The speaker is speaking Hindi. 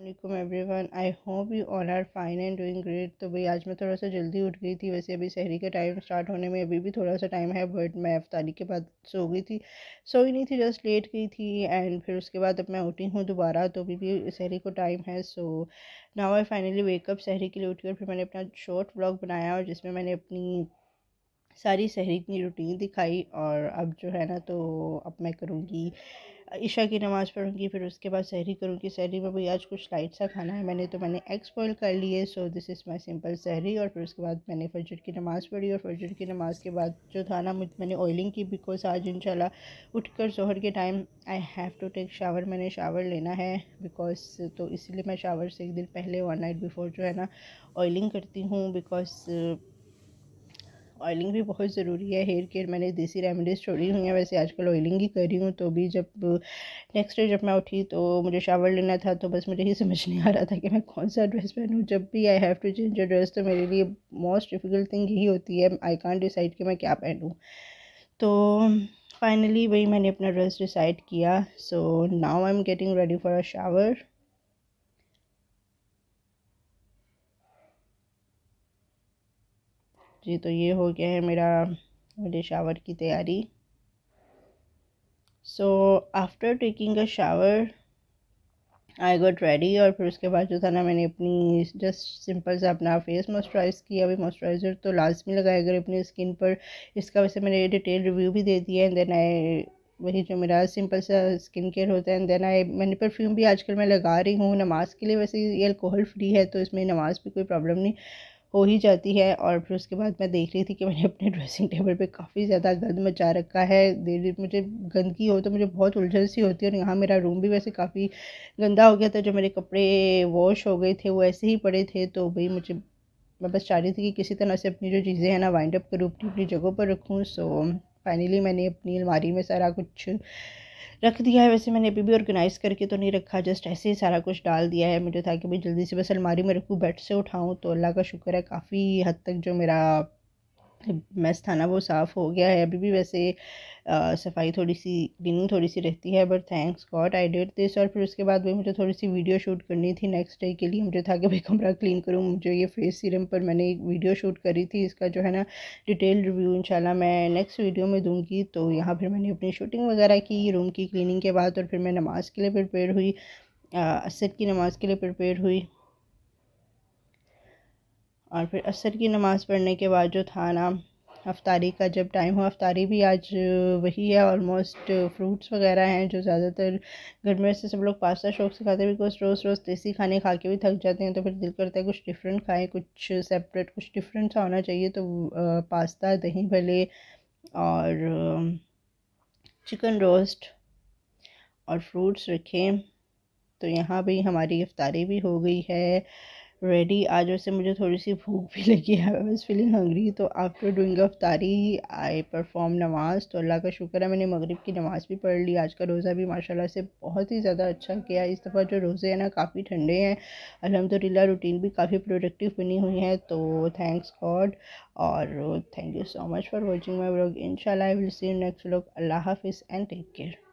अल्लाम everyone I hope you all are fine and doing great तो भाई आज मैं थोड़ा सा जल्दी उठ गई थी वैसे अभी शहरी का टाइम स्टार्ट होने में अभी भी थोड़ा सा टाइम है बट मैं अफ्तारी के बाद सो गई थी सो ही नहीं थी जस्ट लेट गई थी एंड फिर उसके बाद अब मैं उठी हूँ दोबारा तो अभी भी शहरी को टाइम है so now I finally wake up शहरी के लिए उठी और फिर मैंने अपना शॉर्ट ब्लॉग बनाया और जिसमें मैंने अपनी सारी शहरी की रूटीन दिखाई और अब जो है ना तो अब मैं करूँगी ईशा की नमाज़ पढ़ूँगी फिर उसके बाद सहरी करूँगी सहरी में भाई आज कुछ लाइट सा खाना है मैंने तो मैंने एग्स बॉयल कर लिए so this is my simple सहरी और फिर उसके बाद मैंने फजर की नमाज़ पढ़ी और फजर की नमाज़ के बाद जो था ना मुझ मैंने ऑयलिंग की बिकॉज आज उठ कर जोहर के time I have to take shower मैंने शावर लेना है बिकॉज तो इसलिए मैं शावर से एक दिन पहले वन नाइट बिफ़ोर जो है ना ऑयलिंग करती हूँ बिकॉज ऑयलिंग भी बहुत ज़रूरी है हेयर केयर मैंने देसी रेमेडीज़ छोड़ी हुई हैं वैसे आजकल ऑयलिंग ही कर रही हूँ तो भी जब नेक्स्ट डे जब मैं उठी तो मुझे शावर लेना था तो बस मुझे ये समझ नहीं आ रहा था कि मैं कौन सा ड्रेस पहनूँ जब भी I have to change a dress तो मेरे लिए मोस्ट डिफ़िकल्ट थिंग यही होती है आई कॉन्ट डिसाइड कि मैं क्या पहनूँ तो फाइनली वही मैंने अपना ड्रेस डिसाइड किया so now I am getting ready for a shower जी तो ये हो गया है मेरा मेरे शावर की तैयारी so after taking a shower I got ready और फिर उसके बाद जो था ना मैंने अपनी जस्ट सिंपल सा अपना फेस मॉइस्चराइज़ किया अभी मॉइस्चराइज़र तो लाजमी लगाया अगर अपनी स्किन पर इसका वैसे मैंने डिटेल रिव्यू भी दे दिया एंड देन आई वही जो मेरा सिंपल सा स्किन केयर होता है एंड देन आई मैंने परफ्यूम भी आजकल मैं लगा रही हूँ नमाज के लिए वैसे ये अल्कोहल फ्री है तो इसमें नमाज भी कोई प्रॉब्लम नहीं हो ही जाती है और फिर उसके बाद मैं देख रही थी कि मैंने अपने ड्रेसिंग टेबल पे काफ़ी ज़्यादा गंद मचा रखा है देर मुझे गंदगी हो तो मुझे बहुत उलझन सी होती है और यहाँ मेरा रूम भी वैसे काफ़ी गंदा हो गया था जो मेरे कपड़े वॉश हो गए थे वो ऐसे ही पड़े थे तो भाई मुझे मैं बस चाह रही थी कि किसी तरह से अपनी जो चीज़ें हैं ना वाइंड अप करूँ अपनी अपनी जगहों पर रखूँ सो फाइनली मैंने अपनी अलमारी में सारा कुछ रख दिया है वैसे मैंने अभी भी ऑर्गेनाइज़ करके तो नहीं रखा जस्ट ऐसे ही सारा कुछ डाल दिया है मुझे था कि भाई जल्दी से बस अलमारी में रखूँ बेड से उठाऊँ तो अल्लाह का शुक्र है काफ़ी हद तक जो मेरा मेस था ना वो साफ़ हो गया है अभी भी वैसे आ, सफाई थोड़ी सी क्लिनिंग थोड़ी सी रहती है but thanks God I did this और फिर उसके बाद भी मुझे थोड़ी सी वीडियो शूट करनी थी नेक्स्ट डे के लिए मुझे था कि भाई कमरा क्लीन करूँ मुझे ये फेस सीरम पर मैंने एक वीडियो शूट करी थी इसका जो है ना डिटेल रिव्यू इंशाल्लाह मैं नेक्स्ट वीडियो में दूँगी तो यहाँ फिर मैंने अपनी शूटिंग वगैरह की रूम की क्लिनिंग के बाद और फिर मैं नमाज़ के लिए प्रिपेयर हुई असद की नमाज़ के लिए प्रिपेयर हुई और फिर असर की नमाज़ पढ़ने के बाद जो था ना अफ्तारी का जब टाइम हो अफ्तारी भी आज वही है ऑलमोस्ट फ्रूट्स वगैरह हैं जो ज़्यादातर गर्मियों से सब लोग पास्ता शौक से खाते हैं बिकॉज रोज़ रोज़ देसी खाने खा के भी थक जाते हैं तो फिर दिल करता है कुछ डिफरेंट खाएं कुछ सेपरेट कुछ डिफरेंट सा होना चाहिए तो पास्ता दही भले और चिकन रोस्ट और फ्रूट्स रखें तो यहाँ भी हमारी अफ्तारी भी हो गई है रेडी आज वैसे मुझे थोड़ी सी भूख भी लगी है आई वॉज फीलिंग हंगरी तो आफ्टर डूइंग अफ्तारी आई परफॉर्म नमाज़ तो अल्लाह का शुक्र है मैंने मगरिब की नमाज़ भी पढ़ ली आज का रोज़ा भी माशाल्लाह से बहुत ही ज़्यादा अच्छा किया इस दफ़ा जो रोज़े हैं ना काफ़ी ठंडे हैं अलहमदिल्ला रूटीन भी काफ़ी प्रोडक्टिव बनी हुई है तो थैंक्स गॉड और thank you so much for watching my blog in I will see next blog Allah हाफिज़ एंड टेक केयर